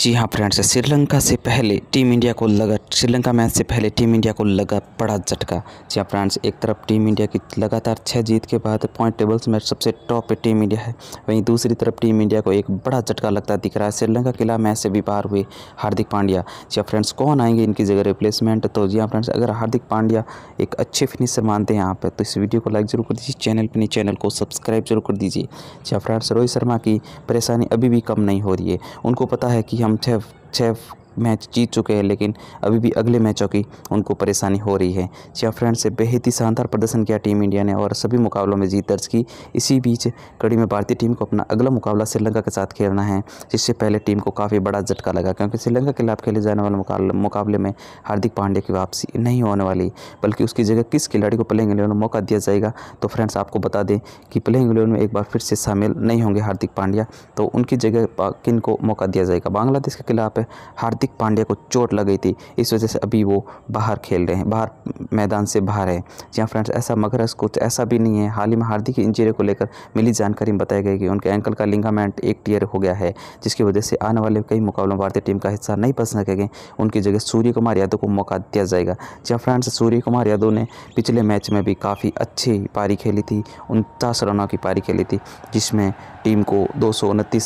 जी हाँ फ्रेंड्स श्रीलंका से पहले टीम इंडिया को लगा श्रीलंका मैच से पहले टीम इंडिया को लगा बड़ा झटका जी हाँ फ्रेंड्स एक तरफ टीम इंडिया की लगातार छः जीत के बाद पॉइंट टेबल्स में सबसे टॉप पे टीम इंडिया है वहीं दूसरी तरफ टीम इंडिया को एक बड़ा झटका लगता दिख रहा है श्रीलंका किला मैच से भी बाहर हुए हार्दिक पांड्या जी हाँ फ्रेंड्स कौन आएंगे इनकी जगह रिप्लेसमेंट तो जी हाँ फ्रेंड्स अगर हार्दिक पांड्या एक अच्छे फिनिशर मानते हैं यहाँ पर तो इस वीडियो को लाइक जरूर कर दीजिए चैनल पर चैनल को सब्सक्राइब जरूर कर दीजिए जी हाँ फ्रेंड्स रोहित शर्मा की परेशानी अभी भी कम नहीं हो रही है उनको पता है कि I'm Tev, Tev मैच जीत चुके हैं लेकिन अभी भी अगले मैचों की उनको परेशानी हो रही है छः हाँ फ्रेंड से बेहद ही शानदार प्रदर्शन किया टीम इंडिया ने और सभी मुकाबलों में जीत दर्ज की इसी बीच कड़ी में भारतीय टीम को अपना अगला मुकाबला श्रीलंका के साथ खेलना है जिससे पहले टीम को काफ़ी बड़ा झटका लगा क्योंकि श्रीलंका के खिलाफ खेले जाने वाले मुकाबले में हार्दिक पांड्या की वापसी नहीं होने वाली बल्कि उसकी जगह किस खिलाड़ी को प्लेइंग इलेवन में मौका दिया जाएगा तो फ्रेंड्स आपको बता दें कि प्लेइंग इलेवन में एक बार फिर से शामिल नहीं होंगे हार्दिक पांड्या तो उनकी जगह किन को मौका दिया जाएगा बांग्लादेश के खिलाफ हार्दिक हार्दिक पांड्या को चोट लग गई थी इस वजह से अभी वो बाहर खेल रहे हैं बाहर मैदान से बाहर है जी हाँ फ्रेंड्स ऐसा मगर कुछ ऐसा भी नहीं है हाल ही में हार्दिक की इंजरी को लेकर मिली जानकारी में बताया गया कि उनके एंकल का लिंगामेंट एक टीयर हो गया है जिसकी वजह से आने वाले कई मुकाबलों भारतीय टीम का हिस्सा नहीं बच सकेंगे उनकी जगह सूर्य कुमार यादव को मौका दिया जाएगा जी हाँ फ्रेंड्स सूर्य कुमार यादव ने पिछले मैच में भी काफ़ी अच्छी पारी खेली थी उनचास रनों की पारी खेली थी जिसमें टीम को दो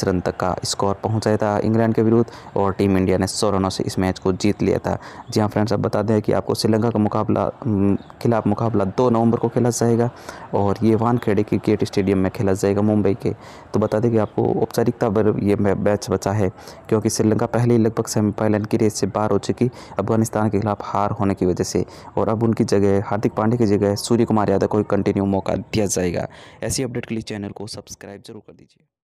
रन तक का स्कोर पहुँचाया था इंग्लैंड के विरुद्ध और टीम इंडिया ने सौ सौ रनों से इस मैच को जीत लिया था जी हाँ फ्रेंड्स अब बता दें कि आपको श्रीलंका का मुकाबला खिलाफ मुकाबला दो नवंबर को खेला जाएगा और ये वानखेड़े क्रिकेट स्टेडियम में खेला जाएगा मुंबई के तो बता दें कि आपको औपचारिकता पर यह मैच बचा है क्योंकि श्रीलंका पहले ही लगभग सेमीफाइनल की रेस से बाहर हो चुकी अफगानिस्तान के खिलाफ हार होने की वजह से और अब उनकी जगह हार्दिक पांडे की जगह सूर्य कुमार यादव को कंटिन्यू मौका दिया जाएगा ऐसी अपडेट के लिए चैनल को सब्सक्राइब जरूर कर दीजिए